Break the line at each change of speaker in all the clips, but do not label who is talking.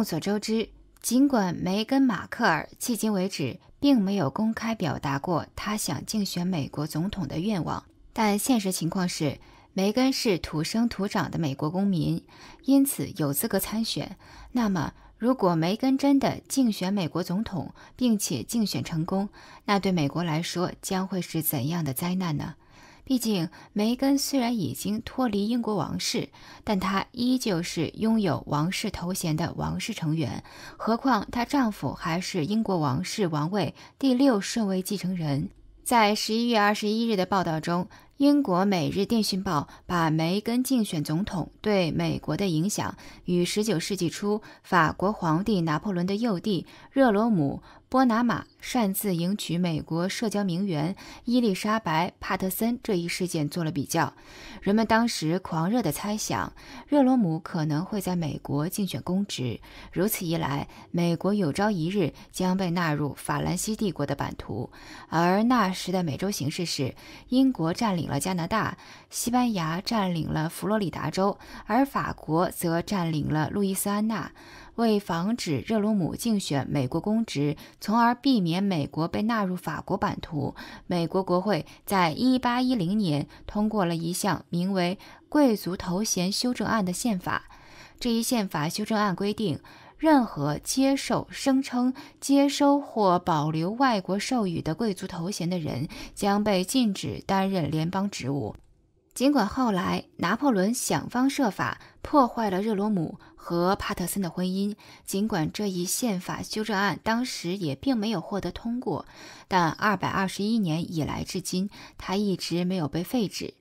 众所周知，尽管梅根·马克尔迄今为止并没有公开表达过他想竞选美国总统的愿望，但现实情况是，梅根是土生土长的美国公民，因此有资格参选。那么，如果梅根真的竞选美国总统，并且竞选成功，那对美国来说将会是怎样的灾难呢？毕竟，梅根虽然已经脱离英国王室，但她依旧是拥有王室头衔的王室成员。何况她丈夫还是英国王室王位第六顺位继承人。在十一月二十一日的报道中，《英国每日电讯报》把梅根竞选总统对美国的影响与十九世纪初法国皇帝拿破仑的幼弟热罗姆。波拿马擅自迎娶美国社交名媛伊丽莎白·帕特森这一事件做了比较。人们当时狂热地猜想，热罗姆可能会在美国竞选公职，如此一来，美国有朝一日将被纳入法兰西帝国的版图。而那时的美洲形势是：英国占领了加拿大，西班牙占领了佛罗里达州，而法国则占领了路易斯安那。为防止热罗姆竞选美国公职，从而避免美国被纳入法国版图，美国国会在1810年通过了一项名为《贵族头衔修正案》的宪法。这一宪法修正案规定，任何接受、声称接收或保留外国授予的贵族头衔的人，将被禁止担任联邦职务。尽管后来拿破仑想方设法破坏了热罗姆。和帕特森的婚姻，尽管这一宪法修正案当时也并没有获得通过，但二百二十一年以来至今，它一直没有被废止。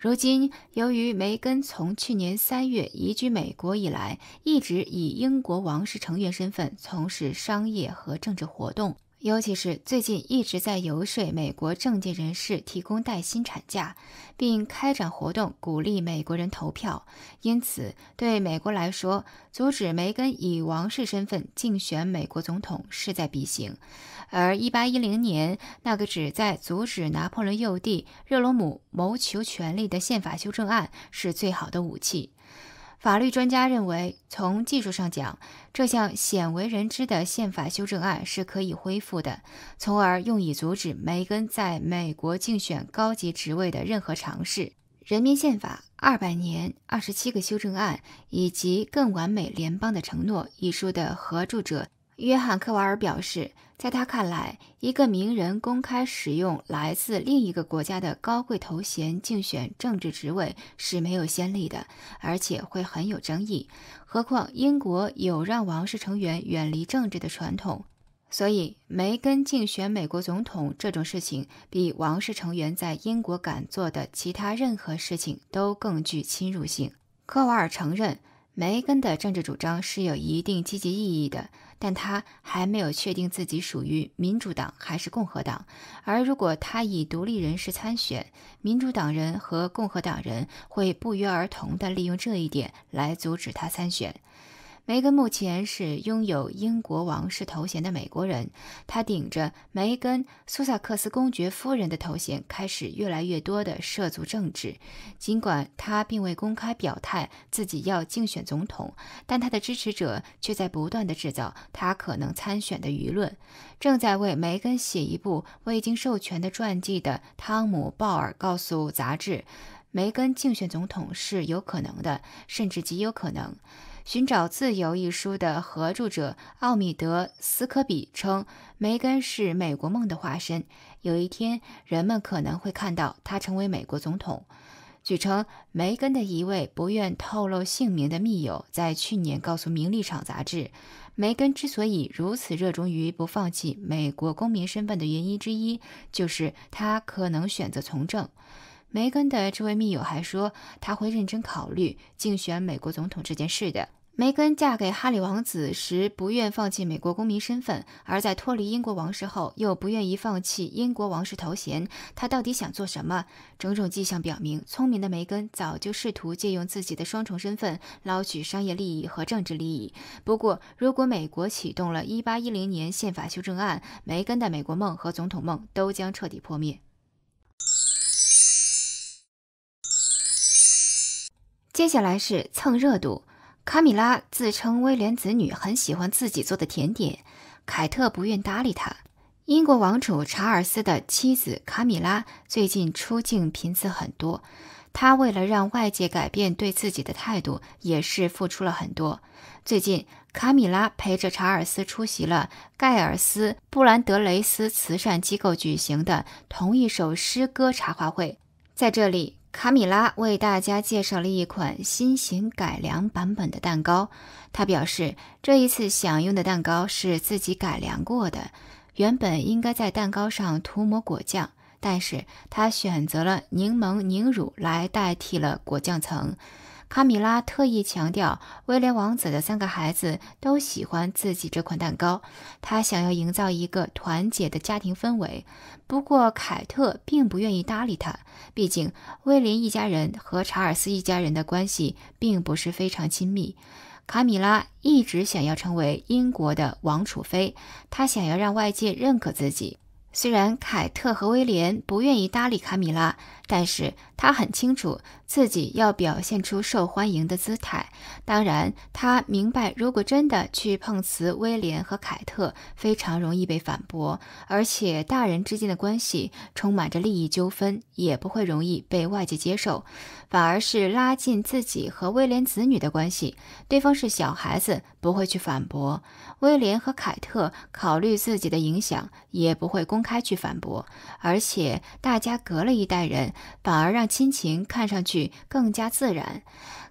如今，由于梅根从去年三月移居美国以来，一直以英国王室成员身份从事商业和政治活动。尤其是最近一直在游说美国政界人士提供带薪产假，并开展活动鼓励美国人投票，因此对美国来说，阻止梅根以王室身份竞选美国总统势在必行。而1810年那个旨在阻止拿破仑幼帝热罗姆谋求权力的宪法修正案是最好的武器。法律专家认为，从技术上讲，这项鲜为人知的宪法修正案是可以恢复的，从而用以阻止梅根在美国竞选高级职位的任何尝试。《人民宪法：二百年、二十七个修正案以及更完美联邦的承诺》一书的合著者约翰·科瓦尔表示。在他看来，一个名人公开使用来自另一个国家的高贵头衔竞选政治职位是没有先例的，而且会很有争议。何况英国有让王室成员远离政治的传统，所以梅根竞选美国总统这种事情，比王室成员在英国敢做的其他任何事情都更具侵入性。科瓦尔承认。梅根的政治主张是有一定积极意义的，但他还没有确定自己属于民主党还是共和党。而如果他以独立人士参选，民主党人和共和党人会不约而同地利用这一点来阻止他参选。梅根目前是拥有英国王室头衔的美国人，他顶着梅根苏萨克斯公爵夫人的头衔，开始越来越多的涉足政治。尽管他并未公开表态自己要竞选总统，但他的支持者却在不断的制造他可能参选的舆论。正在为梅根写一部未经授权的传记的汤姆·鲍尔告诉杂志，梅根竞选总统是有可能的，甚至极有可能。寻找自由一书的合著者奥米德斯科比称，梅根是美国梦的化身。有一天，人们可能会看到他成为美国总统。据称，梅根的一位不愿透露姓名的密友在去年告诉《名利场》杂志，梅根之所以如此热衷于不放弃美国公民身份的原因之一，就是他可能选择从政。梅根的这位密友还说，他会认真考虑竞选美国总统这件事的。梅根嫁给哈里王子时，不愿放弃美国公民身份；而在脱离英国王室后，又不愿意放弃英国王室头衔。她到底想做什么？种种迹象表明，聪明的梅根早就试图借用自己的双重身份，捞取商业利益和政治利益。不过，如果美国启动了1810年宪法修正案，梅根的美国梦和总统梦都将彻底破灭。接下来是蹭热度。卡米拉自称威廉子女很喜欢自己做的甜点，凯特不愿搭理他。英国王储查尔斯的妻子卡米拉最近出境频次很多，他为了让外界改变对自己的态度，也是付出了很多。最近，卡米拉陪着查尔斯出席了盖尔斯布兰德雷斯慈善机构举行的同一首诗歌茶话会，在这里。卡米拉为大家介绍了一款新型改良版本的蛋糕。他表示，这一次享用的蛋糕是自己改良过的。原本应该在蛋糕上涂抹果酱，但是他选择了柠檬凝乳来代替了果酱层。卡米拉特意强调，威廉王子的三个孩子都喜欢自己这款蛋糕。他想要营造一个团结的家庭氛围。不过，凯特并不愿意搭理他。毕竟，威廉一家人和查尔斯一家人的关系并不是非常亲密。卡米拉一直想要成为英国的王储妃，她想要让外界认可自己。虽然凯特和威廉不愿意搭理卡米拉，但是他很清楚。自己要表现出受欢迎的姿态。当然，他明白，如果真的去碰瓷威廉和凯特，非常容易被反驳，而且大人之间的关系充满着利益纠纷，也不会容易被外界接受，反而是拉近自己和威廉子女的关系。对方是小孩子，不会去反驳威廉和凯特；考虑自己的影响，也不会公开去反驳。而且大家隔了一代人，反而让亲情看上去。更加自然，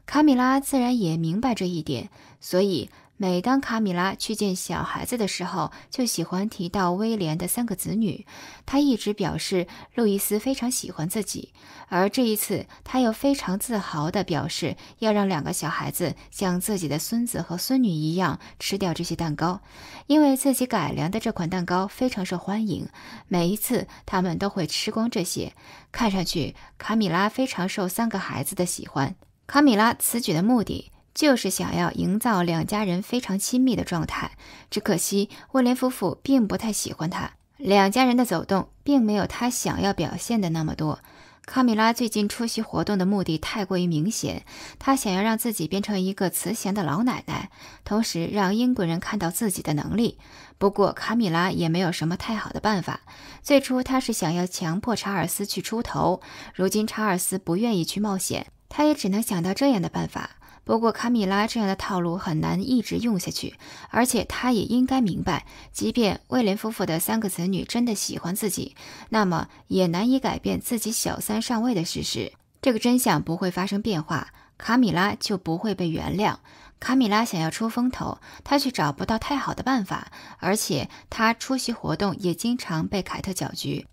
卡米拉自然也明白这一点，所以。每当卡米拉去见小孩子的时候，就喜欢提到威廉的三个子女。他一直表示路易斯非常喜欢自己，而这一次他又非常自豪地表示要让两个小孩子像自己的孙子和孙女一样吃掉这些蛋糕，因为自己改良的这款蛋糕非常受欢迎。每一次他们都会吃光这些。看上去卡米拉非常受三个孩子的喜欢。卡米拉此举的目的。就是想要营造两家人非常亲密的状态，只可惜威廉夫妇并不太喜欢他，两家人的走动并没有他想要表现的那么多。卡米拉最近出席活动的目的太过于明显，他想要让自己变成一个慈祥的老奶奶，同时让英国人看到自己的能力。不过卡米拉也没有什么太好的办法。最初他是想要强迫查尔斯去出头，如今查尔斯不愿意去冒险，他也只能想到这样的办法。不过，卡米拉这样的套路很难一直用下去，而且她也应该明白，即便威廉夫妇的三个子女真的喜欢自己，那么也难以改变自己小三上位的事实。这个真相不会发生变化，卡米拉就不会被原谅。卡米拉想要出风头，她却找不到太好的办法，而且她出席活动也经常被凯特搅局。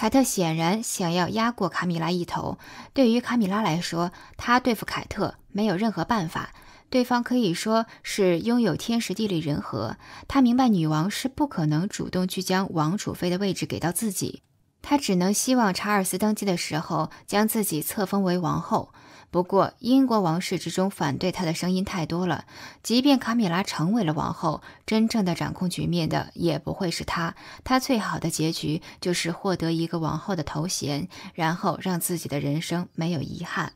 凯特显然想要压过卡米拉一头。对于卡米拉来说，她对付凯特没有任何办法。对方可以说是拥有天时地利人和。她明白女王是不可能主动去将王储妃的位置给到自己。他只能希望查尔斯登基的时候将自己册封为王后。不过，英国王室之中反对他的声音太多了，即便卡米拉成为了王后，真正的掌控局面的也不会是他。他最好的结局就是获得一个王后的头衔，然后让自己的人生没有遗憾。